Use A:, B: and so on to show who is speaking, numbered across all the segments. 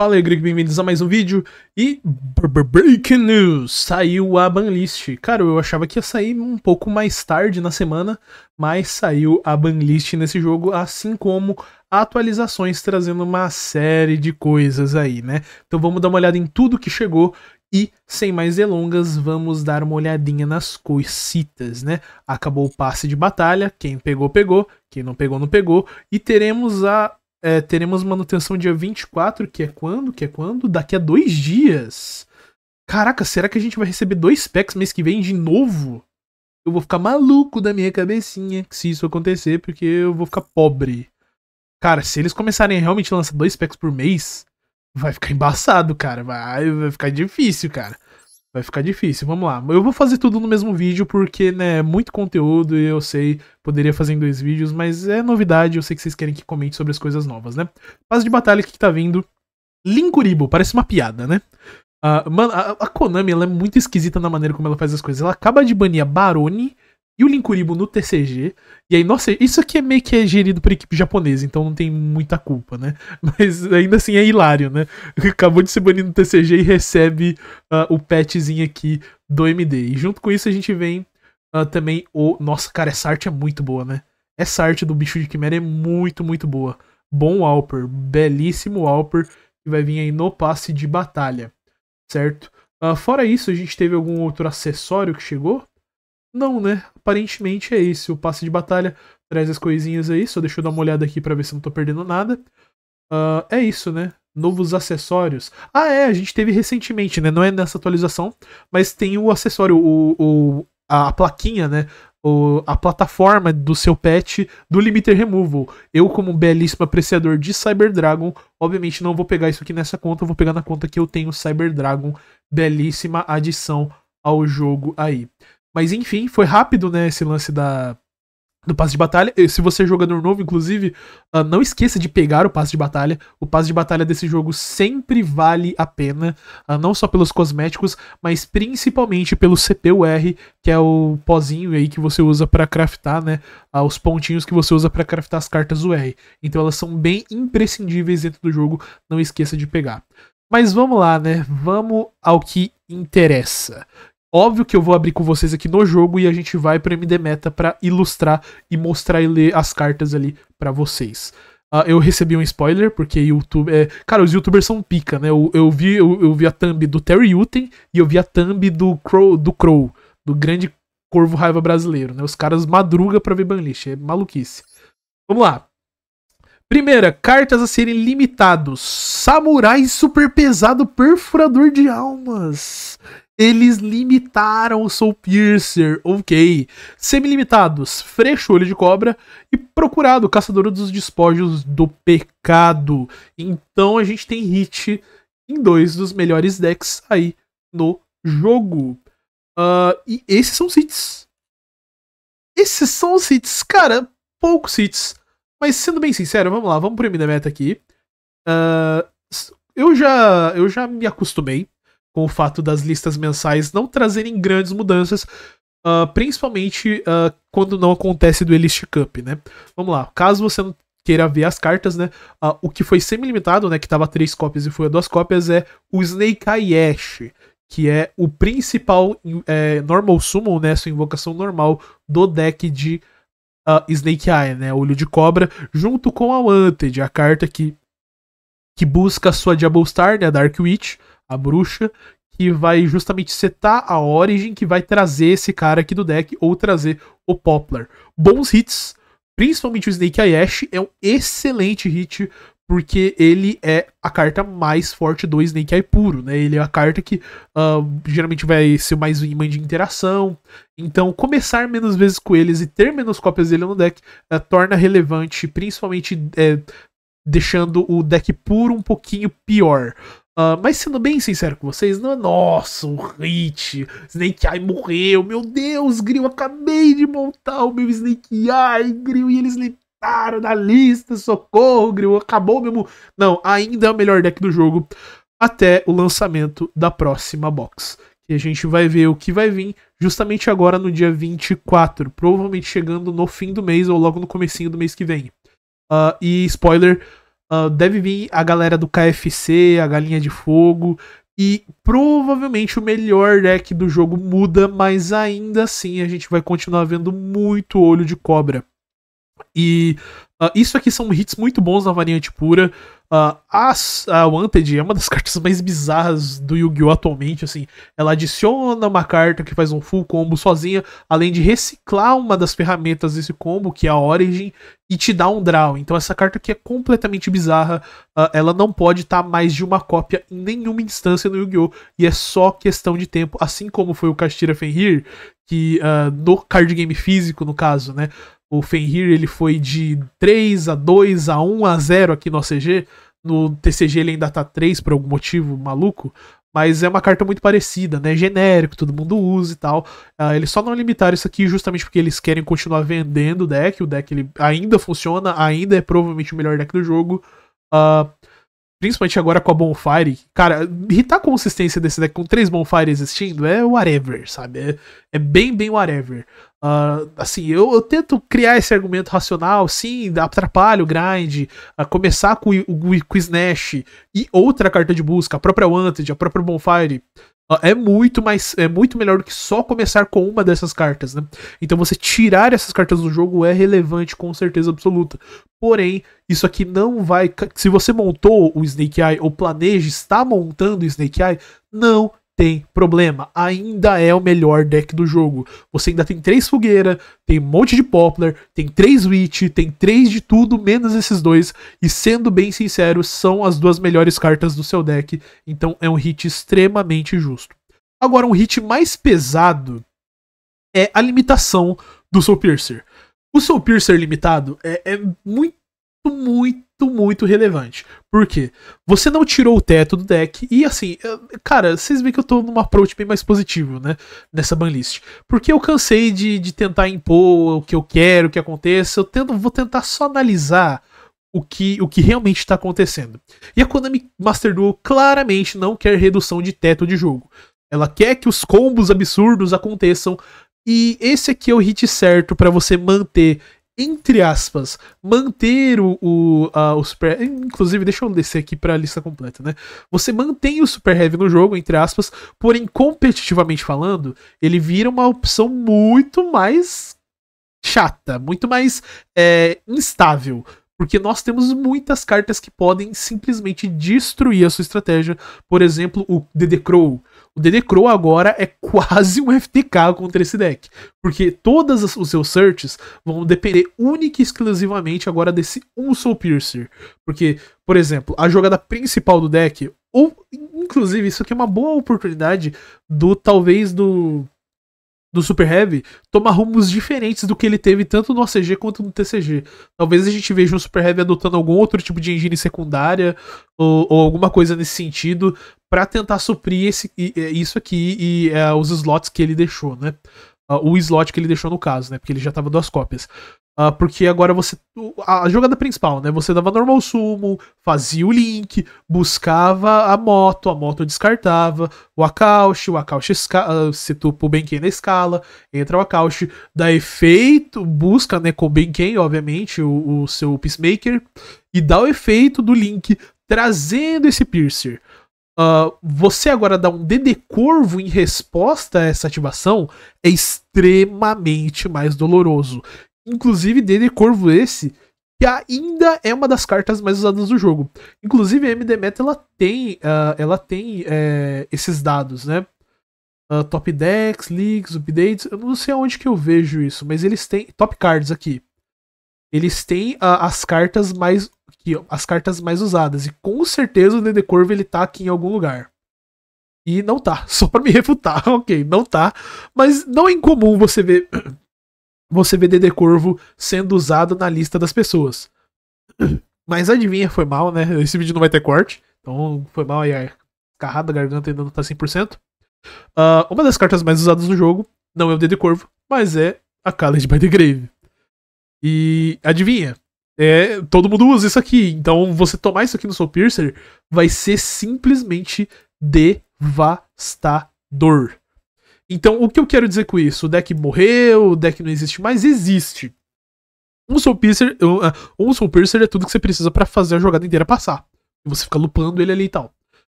A: Fala aí, Greg, bem-vindos a mais um vídeo e Breaking News, saiu a banlist. Cara, eu achava que ia sair um pouco mais tarde na semana, mas saiu a banlist nesse jogo, assim como atualizações trazendo uma série de coisas aí, né? Então vamos dar uma olhada em tudo que chegou e, sem mais delongas, vamos dar uma olhadinha nas coisitas, né? Acabou o passe de batalha, quem pegou, pegou, quem não pegou, não pegou, e teremos a é, teremos manutenção dia 24, que é quando? Que é quando? Daqui a dois dias. Caraca, será que a gente vai receber dois packs mês que vem de novo? Eu vou ficar maluco da minha cabecinha se isso acontecer, porque eu vou ficar pobre. Cara, se eles começarem a realmente lançar dois packs por mês, vai ficar embaçado, cara. Vai, vai ficar difícil, cara. Vai ficar difícil, vamos lá. Eu vou fazer tudo no mesmo vídeo porque, né, é muito conteúdo e eu sei, poderia fazer em dois vídeos, mas é novidade, eu sei que vocês querem que comente sobre as coisas novas, né? Paz de batalha que tá vindo. Linkuribo, parece uma piada, né? Uh, mano, a, a Konami, ela é muito esquisita na maneira como ela faz as coisas. Ela acaba de banir a Barone e o Linkuribo no TCG. E aí, nossa, isso aqui é meio que é gerido por equipe japonesa, então não tem muita culpa, né? Mas ainda assim é hilário, né? Acabou de ser banido no TCG e recebe uh, o patchzinho aqui do MD. E junto com isso a gente vem uh, também o. Nossa, cara, essa arte é muito boa, né? Essa arte do bicho de quimera é muito, muito boa. Bom Alper, belíssimo Alper, que vai vir aí no passe de batalha, certo? Uh, fora isso, a gente teve algum outro acessório que chegou? Não, né? Aparentemente é esse o passe de batalha. Traz as coisinhas aí, só deixa eu dar uma olhada aqui para ver se não tô perdendo nada. Uh, é isso, né? Novos acessórios. Ah, é, a gente teve recentemente, né? Não é nessa atualização, mas tem o acessório, o, o a plaquinha, né? O, a plataforma do seu pet do Limiter Removal. Eu, como um belíssimo apreciador de Cyber Dragon, obviamente não vou pegar isso aqui nessa conta, vou pegar na conta que eu tenho Cyber Dragon. Belíssima adição ao jogo aí. Mas enfim, foi rápido, né, esse lance da do passe de batalha. Se você é jogador novo, inclusive, uh, não esqueça de pegar o passe de batalha. O passe de batalha desse jogo sempre vale a pena, uh, não só pelos cosméticos, mas principalmente pelo CPUR, que é o pozinho aí que você usa para craftar, né? Uh, os pontinhos que você usa para craftar as cartas UR. Então elas são bem imprescindíveis dentro do jogo, não esqueça de pegar. Mas vamos lá, né? Vamos ao que interessa. Óbvio que eu vou abrir com vocês aqui no jogo e a gente vai pro MD Meta para ilustrar e mostrar e ler as cartas ali para vocês. Uh, eu recebi um spoiler, porque YouTube. É... Cara, os youtubers são pica, né? Eu, eu vi, eu, eu, vi a thumb do Terry Uten e eu vi a thumb do Crow, do, Crow, do grande corvo raiva brasileiro, né? Os caras madruga pra ver banlist, é maluquice. Vamos lá. Primeira, cartas a serem limitados. Samurai super pesado perfurador de almas. Eles limitaram o Soul Piercer, ok. Semi-limitados, Freixo Olho de Cobra e Procurado, Caçador dos Despojos do Pecado. Então a gente tem hit em dois dos melhores decks aí no jogo. Uh, e esses são os hits. Esses são os hits, cara, poucos hits. Mas sendo bem sincero, vamos lá, vamos pro meta aqui. Uh, eu já eu já me acostumei com o fato das listas mensais não trazerem grandes mudanças, uh, principalmente uh, quando não acontece do Elist Cup, né? Vamos lá, caso você não queira ver as cartas, né? Uh, o que foi semi-limitado, né? Que tava três cópias e foi a duas cópias, é o Snake Ash, que é o principal é, normal summon, né? Sua invocação normal do deck de Snake Eye, né? Olho de cobra, junto com a Wanted, a carta que, que busca a sua Diablo Star, né? A Dark Witch a bruxa, que vai justamente setar a origin que vai trazer esse cara aqui do deck ou trazer o Poplar. Bons hits, principalmente o Snake Ayash, é um excelente hit porque ele é a carta mais forte do Snake Eye puro, né? Ele é a carta que uh, geralmente vai ser mais um imã de interação. Então, começar menos vezes com eles e ter menos cópias dele no deck uh, torna relevante, principalmente uh, deixando o deck puro um pouquinho pior. Uh, mas sendo bem sincero com vocês, não é nossa, um hit. Snake Eye morreu. Meu Deus, Grill, acabei de montar o meu Snake Eye, Grill, e eles limparam da lista. Socorro, Grill, acabou mesmo. Não, ainda é o melhor deck do jogo até o lançamento da próxima box. E a gente vai ver o que vai vir justamente agora no dia 24, provavelmente chegando no fim do mês ou logo no comecinho do mês que vem. Uh, e spoiler, Uh, deve vir a galera do KFC, a Galinha de Fogo. E provavelmente o melhor deck do jogo muda, mas ainda assim a gente vai continuar vendo muito olho de cobra. E uh, isso aqui são hits muito bons na variante pura. Uh, as, a Wanted é uma das cartas mais bizarras do Yu-Gi-Oh! atualmente, assim. Ela adiciona uma carta que faz um full combo sozinha, além de reciclar uma das ferramentas desse combo, que é a Origin, e te dá um draw. Então essa carta aqui é completamente bizarra, uh, ela não pode estar tá mais de uma cópia em nenhuma instância no Yu-Gi-Oh! E é só questão de tempo, assim como foi o Kastira Fenrir, que uh, no card game físico, no caso, né? O Fenrir ele foi de 3 a 2 a 1 a 0 aqui no OCG. No TCG ele ainda tá 3 por algum motivo maluco. Mas é uma carta muito parecida, né? Genérico, todo mundo usa e tal. Uh, eles só não limitaram isso aqui justamente porque eles querem continuar vendendo o deck. O deck ele ainda funciona, ainda é provavelmente o melhor deck do jogo. Uh, Principalmente agora com a Bonfire. Cara, irritar tá a consistência desse deck com três Bonfire existindo é whatever, sabe? É, é bem, bem whatever. Uh, assim, eu, eu, tento criar esse argumento racional, sim, atrapalha o grind, uh, começar com o, quiznash o Snash e outra carta de busca, a própria Wanted, a própria Bonfire, é muito mais é muito melhor do que só começar com uma dessas cartas, né? Então você tirar essas cartas do jogo é relevante com certeza absoluta. Porém, isso aqui não vai se você montou o Snake Eye ou planeja está montando o Snake Eye, não tem problema. Ainda é o melhor deck do jogo. Você ainda tem três fogueira, tem um monte de poplar, tem três witch, tem três de tudo, menos esses dois. E sendo bem sincero, são as duas melhores cartas do seu deck. Então é um hit extremamente justo. Agora, um hit mais pesado é a limitação do Soul Piercer. O Soul Piercer limitado é, é muito muito, muito relevante. Por quê? Você não tirou o teto do deck e assim, cara, vocês veem que eu tô numa approach bem mais positivo, né? Nessa banlist. Porque eu cansei de, de tentar impor o que eu quero, o que aconteça. Eu tento, vou tentar só analisar o que, o que realmente está acontecendo. E a Konami Master Duel claramente não quer redução de teto de jogo. Ela quer que os combos absurdos aconteçam e esse aqui é o hit certo para você manter entre aspas, manter o, o, a, o Super Inclusive, deixa eu descer aqui para a lista completa, né? Você mantém o Super Heavy no jogo, entre aspas, porém, competitivamente falando, ele vira uma opção muito mais chata, muito mais é, instável. Porque nós temos muitas cartas que podem simplesmente destruir a sua estratégia. Por exemplo, o DD Crow. O DD Crow agora é quase um FTK contra esse deck. Porque todos os seus searches vão depender única e exclusivamente agora desse um Soul Piercer. Porque, por exemplo, a jogada principal do deck, ou inclusive isso aqui é uma boa oportunidade do talvez do do Super Heavy toma rumos diferentes do que ele teve tanto no ACG quanto no TCG. Talvez a gente veja o Super Heavy adotando algum outro tipo de engine secundária ou, ou alguma coisa nesse sentido para tentar suprir esse, isso aqui e é, os slots que ele deixou, né? Ah, o slot que ele deixou no caso, né? Porque ele já tava duas cópias. Uh, porque agora você. A jogada principal, né? Você dava normal sumo, fazia o link, buscava a moto, a moto descartava, o Akaushi, o Akaushi ah, se tu pro Benken na escala, entra o Akaushi, dá efeito, busca, né, com o Benken, obviamente, o, o seu Peacemaker, e dá o efeito do link trazendo esse Piercer. Uh, você agora dá um DD corvo em resposta a essa ativação é extremamente mais doloroso inclusive dele Corvo esse, que ainda é uma das cartas mais usadas do jogo. Inclusive a MD Meta ela tem, uh, ela tem eh, esses dados, né? Uh, top decks, leaks, updates, eu não sei aonde que eu vejo isso, mas eles têm top cards aqui. Eles têm ah, as cartas mais aqui, ó, as cartas mais usadas e com certeza o DD Corvo ele tá aqui em algum lugar. E não tá, só para me refutar, ok, não tá. Mas não é incomum você ver você vê Dede Corvo sendo usado na lista das pessoas. Mas adivinha, foi mal, né? Esse vídeo não vai ter corte. Então foi mal aí, carrada, a garganta ainda não tá 100%. Uh, ah, uma das cartas mais usadas no jogo não é o Dede Corvo, mas é a Khaled by the Grave. E adivinha? É, todo mundo usa isso aqui. Então você tomar isso aqui no Soul Piercer vai ser simplesmente devastador. Então, o que eu quero dizer com isso? O deck morreu, o deck não existe mais? Existe. Um Soul Piercer, um, ah, um Soul Piercer é tudo que você precisa para fazer a jogada inteira passar. Você fica lupando ele ali e tal.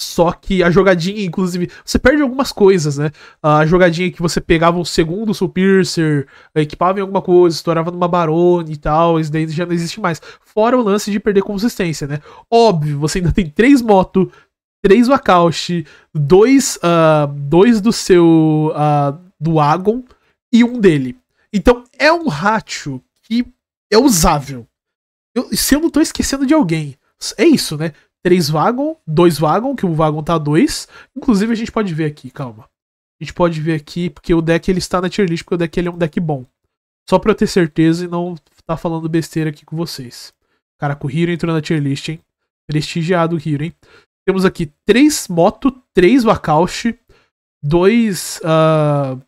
A: Só que a jogadinha, inclusive, você perde algumas coisas, né? Ah, a jogadinha que você pegava um segundo Soul Piercer, equipava em alguma coisa, estourava numa Barone e tal, isso daí já não existe mais. Fora o lance de perder consistência, né? Óbvio, você ainda tem três motos, três Wakashi, dois, uh, dois do seu. Uh, do Agon e um dele. Então é um ratio que é usável. Eu, se eu não tô esquecendo de alguém, é isso, né? Três Wagon, dois Wagon, que o Wagon tá dois. Inclusive a gente pode ver aqui, calma. A gente pode ver aqui, porque o deck ele está na tier list, porque o deck ele é um deck bom. Só pra eu ter certeza e não tá falando besteira aqui com vocês. Cara, o Hiro entrou na tier list, hein? Prestigiado o Hiro, hein? Temos aqui três moto, três Wakaushi, dois. Uh,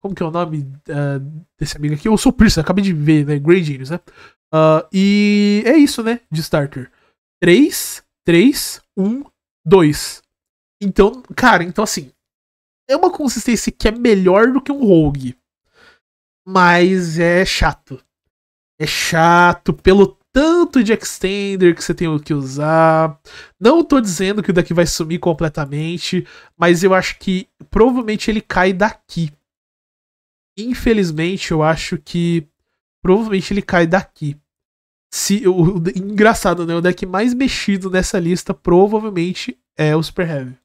A: como que é o nome uh, desse amigo aqui? Eu sou Pierce, acabei de ver, né? Grey Genius, né? Uh, e é isso, né? De starter. 3, 3, 1, 2. Então, cara, então assim. É uma consistência que é melhor do que um rogue. Mas é chato. É chato pelo tanto de extender que você tem que usar. Não tô dizendo que o daqui vai sumir completamente, mas eu acho que provavelmente ele cai daqui. Infelizmente, eu acho que provavelmente ele cai daqui. Se o, o engraçado, né? O deck mais mexido nessa lista provavelmente é o Super Heavy.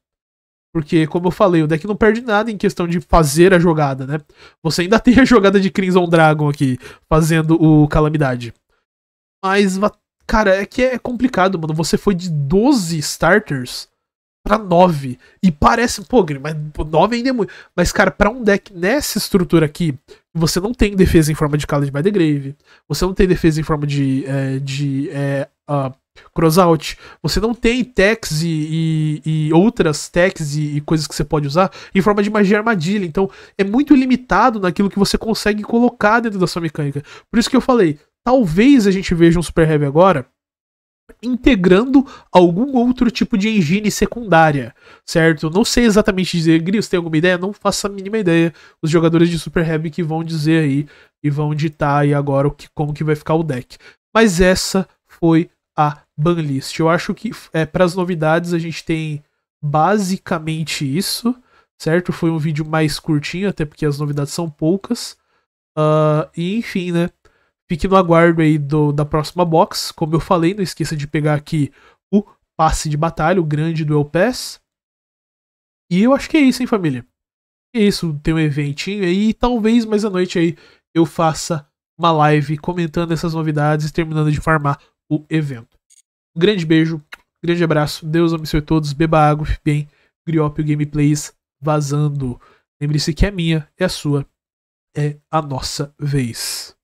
A: Porque, como eu falei, o deck não perde nada em questão de fazer a jogada, né? Você ainda tem a jogada de Crimson Dragon aqui, fazendo o Calamidade. Mas, cara, é que é complicado, mano. Você foi de 12 starters pra 9. E parece, pô, mas 9 ainda é muito. Mas, cara, pra um deck nessa estrutura aqui, você não tem defesa em forma de Call of the Grave, você não tem defesa em forma de, é, de é, uh, crossout, você não tem techs e, e, e outras techs e, e, coisas que você pode usar em forma de magia armadilha. Então, é muito limitado naquilo que você consegue colocar dentro da sua mecânica. Por isso que eu falei, Talvez a gente veja um Super Heavy agora integrando algum outro tipo de engine secundária, certo? Não sei exatamente dizer, Gris, tem alguma ideia? Não faço a mínima ideia. Os jogadores de Super Heavy que vão dizer aí e vão ditar aí agora o que, como que vai ficar o deck. Mas essa foi a banlist. Eu acho que é, para as novidades a gente tem basicamente isso, certo? Foi um vídeo mais curtinho, até porque as novidades são poucas. Uh, e enfim, né? Fique no aguardo aí do, da próxima box. Como eu falei, não esqueça de pegar aqui o passe de batalha, o grande Duel Pass. E eu acho que é isso, hein, família? É isso, tem um eventinho aí. E talvez mais à noite aí eu faça uma live comentando essas novidades e terminando de farmar o evento. Um grande beijo, um grande abraço. Deus abençoe todos. Beba água, fique bem. Griopio Gameplays vazando. Lembre-se que é minha, é a sua, é a nossa vez.